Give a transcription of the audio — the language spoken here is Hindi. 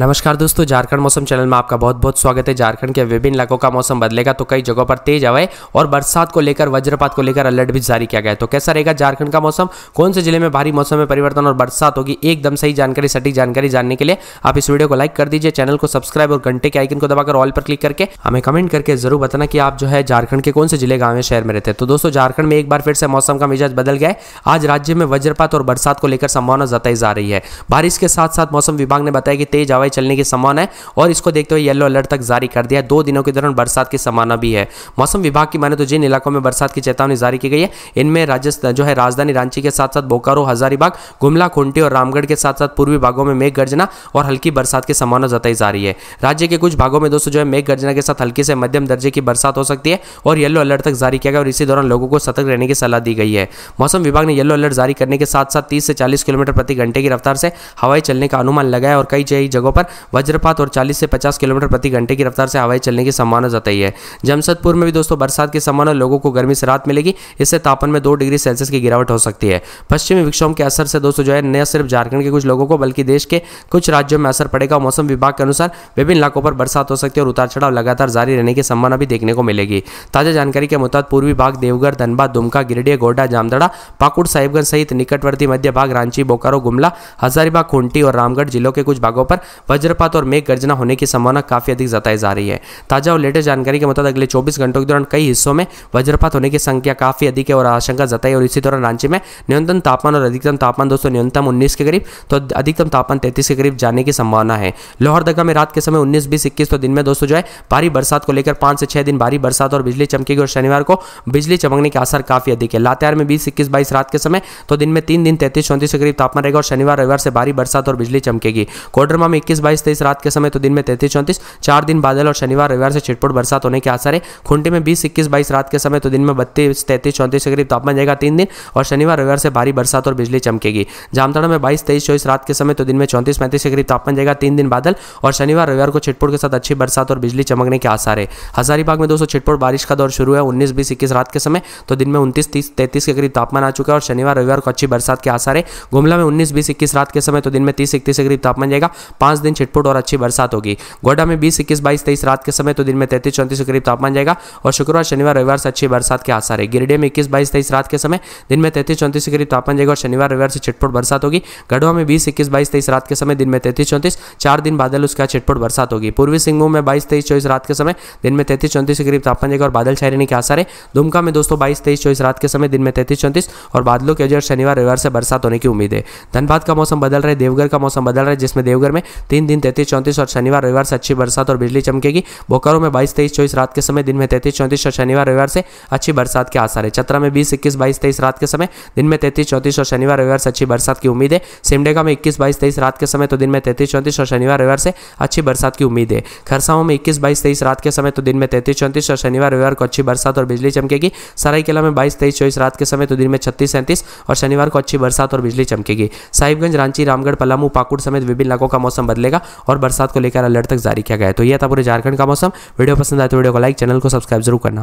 नमस्कार दोस्तों झारखंड मौसम चैनल में आपका बहुत बहुत स्वागत है झारखंड के विभिन्न इलाकों का मौसम बदलेगा तो कई जगहों पर तेज हवाएं और बरसात को लेकर वज्रपात को लेकर अलर्ट भी जारी किया गया है तो कैसा रहेगा झारखंड का मौसम कौन से जिले में भारी मौसम में परिवर्तन और बरसात होगी एकदम सही जानकारी सटीक जानकारी जानने के लिए आप इस वीडियो को लाइक कर दीजिए चैनल को सब्सक्राइब और घंटे के आइकन को दबाकर ऑल पर क्लिक करके हमें कमेंट करके जरूर बताना कि आप जो है झारखंड के कौन से जिले गाँव शहर में रहते हैं तो दोस्तों झारखंड में एक बार फिर से मौसम का मिजाज बदल गया आज राज्य में वज्रपात और बरसात को लेकर संभावना जताई जा रही है बारिश के साथ साथ मौसम विभाग ने बताया कि तेज हवाएं चलने की संभावना है और इसको देखते हुए येलो अलर्ट तक जारी कर दिया दो दिनों के दौरान बरसात की संभावना भी है मौसम विभाग की माने तो जिन इलाकों में बरसात की चेतावनी जारी की गई है इनमें राजस्थान जो है राजधानी रांची के साथ साथ बोकारो हजारीबाग गुमला खुंटी और रामगढ़ के साथ साथ पूर्वी भागों में मेघ गर्जना और हल्की बरसात की संभावना जताई जा रही है राज्य के कुछ भागों में दोस्तों जो है मेघ गर्जना के साथ हल्की से मध्यम दर्जे की बरसात हो सकती है और येलो अलर्ट तक जारी किया गया और इसी दौरान लोगों को सतर्क रहने की सलाह दी गई है मौसम विभाग ने येलो अलर्ट जारी करने के साथ साथ तीस से चालीस किलोमीटर प्रति घंटे की रफ्तार से हवाई चलने का अनुमान लगाया और कई जगहों सड़कों पर वज्रपात और 40 से 50 किलोमीटर प्रति घंटे की रफ्तार से हवाई चलने की संभावना जताई है जमशेदपुर में भी दोस्तों बरसात की संभावना लोगों को गर्मी से राहत मिलेगी इससे तापमान में दो डिग्री सेल्सियस की गिरावट हो सकती है पश्चिमी विक्षोभ के असर से दोस्तों जो है न सिर्फ झारखंड के कुछ लोगों को बल्कि देश के कुछ राज्यों में असर पड़ेगा मौसम विभाग के अनुसार विभिन्न इलाकों पर बरसात हो सकती है और उतार चढ़ाव लगातार जारी रहने की संभावना भी देखने को मिलेगी ताजा जानकारी के मुताबिक पूर्वी भाग देवघर धनबाद दुमका गिरिडीह गोड्डा जामदड़ा पाकुड़ साहिबगंज सहित निकटवर्ती मध्य भाग रांची बोकारो गुमला हजारीबाग खूंटी और रामगढ़ जिलों के कुछ भागों पर वज्रपात और मेघ गर्जना होने की संभावना काफ़ी अधिक जताई जा रही है ताज़ा और लेटेस्ट जानकारी के मुताबिक अगले चौबीस घंटों के दौरान कई हिस्सों में वज्रपात होने की संख्या काफ़ी अधिक है और आशंका जताई और इसी दौरान रांची में न्यूनतम तापमान और अधिकतम तापमान दोस्तों न्यूनतम उन्नीस के करीब तो अधिकतम तापमान तैतीस के करीब जाने की संभावना है लोहरदगा में रात के समय उन्नीस बीस इक्कीस तो दिन में दोस्तों जो है भारी बरसात को लेकर पांच से छह दिन भारी बरसात और बिजली चमकेगी और शनिवार को बिजली चमकने के आसार काफ़ी अधिक है लातेहार में बीस इक्कीस बाईस रात के समय तो दिन में तीन दिन तैतीस चौंतीस के करीब तापमान रहेगा और शनिवार रविवार से भारी बरसात और बिजली चमकेगी कोडरमा में इक्कीस इक्कीस बाईस तेईस रात के समय तो दिन में तैतीस चौंतीस चार दिन बादल और शनिवार रविवार से छिटपुट बरसात होने के आसार है खूंटी में बीस इक्कीस बाईस रात के समय तो दिन में बत्तीस तैतीस चौंतीस के करीब तापमान जाएगा तीन दिन और शनिवार रविवार से भारी बरसात और बिजली चमकेगी जामताड़ा में बाईस तेईस चौबीस रात के समय तो दिन में चौंतीस पैंतीस के करीब तापमान जाएगा तीन दिन बादल और शनिवार रविवार को छिटपुट के साथ अच्छी बरसात और बिजली चमकने के आसार है हजारीबाग में दोस्तों छिटपुट बारिश का दौर शुरू है उन्नीस बीस इक्कीस रात के समय तो दिन में उन्तीस तीस तैतीस के करीब तापमान आ चुका है और शनिवार रविवार को अच्छी बरसात के आसार है गुमला में उन्नीस बीस इक्कीस रात के समय तो दिन में तीस इकतीस के करीब तापमान जाएगा पांच दिन छिटपुट और अच्छी बरसात होगी गोड्डा में बीस इक्कीस बाईस तेईस रात के समय तो दिन में तैतीस चौंतीस के करीब तापमान जाएगा और शुक्रवार शनिवार रविवार से अच्छी बरसात के आसार है गिरडे में इक्कीस बाईस तेईस रात के समय दिन में तैतीस चौंतीस के करीब तापमान जाएगा और शनिवार रविवार से छिटपुट बरसात होगी गढ़वा में बीस इक्कीस बाईस तेईस रात के समय दिन में तैतीस चौंतीस चार दिन बादल उसके बाद छिटपुट बरसात होगी पूर्वी सिंहभूम में बाईस तेईस चौबीस रात के समय दिन में तैतीस चौंतीस के करीब तापमान जाएगा और बादल छाए रहने के आसार है दुमका में दोस्तों बाईस तेईस चौबीस रात के समय दिन में तैतीस चौंतीस और बादलों के वजह शनिवार रविवार से बरसात होने की उम्मीद है धनबाद का मौसम बदल रहा है देवघर का मौसम बदल रहा है जिसमें देवघर में तीन दिन तैतीस चौंतीस और शनिवार रविवार से अच्छी बरसात और बिजली चमकेगी बोकारो में बाईस तेईस चौबीस रात के समय दिन में तैतीस चौंतीस और शनिवार रविवार से अच्छी बरसात के आसार है चतरा में बीस इक्कीस बाईस तेईस रात के समय दिन में तैतीस चौंतीस और शनिवार रविवार से अच्छी बरसात की उम्मीद है सिमडेगा में इक्कीस बाईस तेईस रात के समय तो दिन में तैतीस चौंतीस और शनिवार रविवार से अच्छी बरसात की उम्मीद है खरसाओं में इक्कीस बाईस तेईस रात के समय तो दिन में तैतीस चौंतीस और शनिवार रविवार को अच्छी बरसात और बिजली चमकेगी सरायकेला में बाईस तेईस चौबीस रात के समय तो दिन में छत्तीस सैंतीस और शनिवार को अच्छी बरसात और बिजली चमकेगी साहिबगंज रांची रामगढ़ पलामू पाकुड़ समेत विभिन्न इलाकों का मौसम बदले लेगा और बरसात को लेकर अलर्ट तक जारी किया गया तो यह था पूरे झारखंड का मौसम वीडियो पसंद आए तो वीडियो को लाइक चैनल को सब्सक्राइब जरूर करना